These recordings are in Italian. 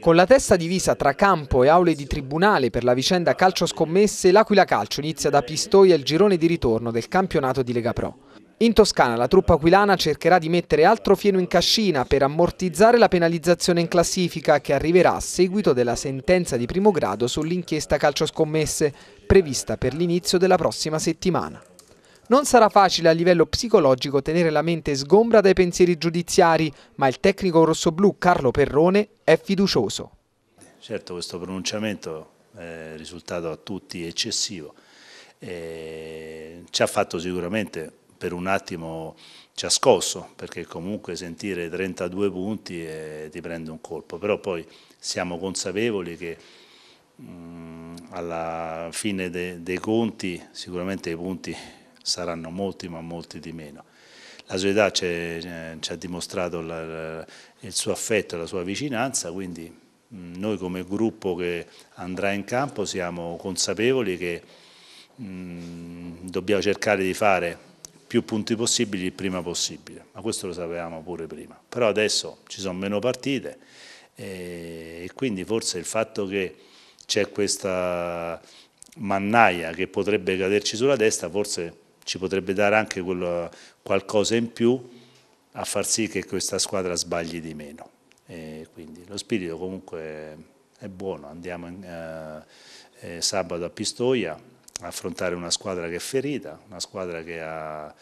Con la testa divisa tra campo e aule di tribunale per la vicenda calcio scommesse, l'Aquila Calcio inizia da Pistoia il girone di ritorno del campionato di Lega Pro. In Toscana la truppa aquilana cercherà di mettere altro fieno in cascina per ammortizzare la penalizzazione in classifica che arriverà a seguito della sentenza di primo grado sull'inchiesta calcio scommesse prevista per l'inizio della prossima settimana. Non sarà facile a livello psicologico tenere la mente sgombra dai pensieri giudiziari, ma il tecnico rossoblu Carlo Perrone è fiducioso. Certo questo pronunciamento è risultato a tutti eccessivo, e ci ha fatto sicuramente per un attimo ci ha scosso, perché comunque sentire 32 punti eh, ti prende un colpo, però poi siamo consapevoli che mh, mm, alla fine de, dei conti sicuramente i punti saranno molti ma molti di meno. La società ci eh, ha dimostrato la, il suo affetto, la sua vicinanza, quindi mm, noi come gruppo che andrà in campo siamo consapevoli che mh, mm, dobbiamo cercare di fare più punti possibili il prima possibile, ma questo lo sapevamo pure prima. Però adesso ci sono meno partite e, quindi forse il fatto che c'è questa mannaia che potrebbe caderci sulla testa forse ci potrebbe dare anche quello, qualcosa in più a far sì che questa squadra sbagli di meno. E quindi lo spirito comunque è buono, andiamo in, eh, eh, sabato a Pistoia a affrontare una squadra che è ferita, una squadra che ha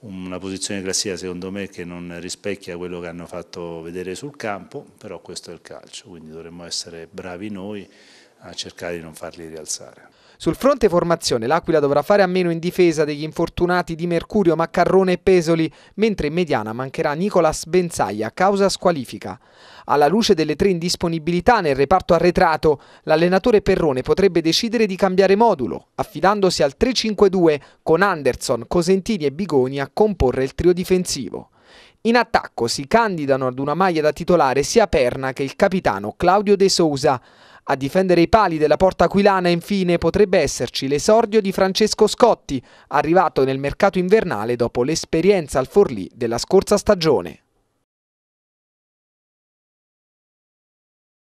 una posizione di classifica secondo me che non rispecchia quello che hanno fatto vedere sul campo, però questo è il calcio, quindi dovremmo essere bravi noi a cercare di non farli rialzare. Sul fronte formazione l'Aquila dovrà fare a meno in difesa degli infortunati di Mercurio, Maccarrone e Pesoli, mentre in mediana mancherà Nicolas Benzaglia causa squalifica. Alla luce delle tre indisponibilità nel reparto arretrato, l'allenatore Perrone potrebbe decidere di cambiare modulo, affidandosi al 3-5-2 con Anderson, Cosentini e Bigoni a comporre il trio difensivo. In attacco si candidano ad una maglia da titolare sia Perna che il capitano Claudio De Sousa. A difendere i pali della porta aquilana infine potrebbe esserci l'esordio di Francesco Scotti, arrivato nel mercato invernale dopo l'esperienza al Forlì della scorsa stagione.